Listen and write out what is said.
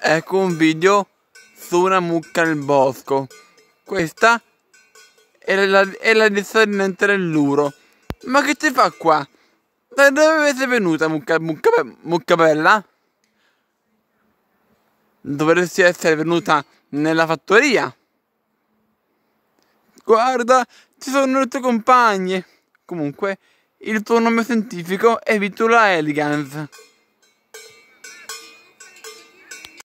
ecco un video su una mucca nel bosco. Questa è la, è la discendente dell'uro. Ma che ci fa qua? Da dove sei venuta, mucca, mucca, mucca bella? Dovresti essere venuta nella fattoria. Guarda, ci sono le tue compagne. Comunque, il tuo nome scientifico è Vitula Elegance.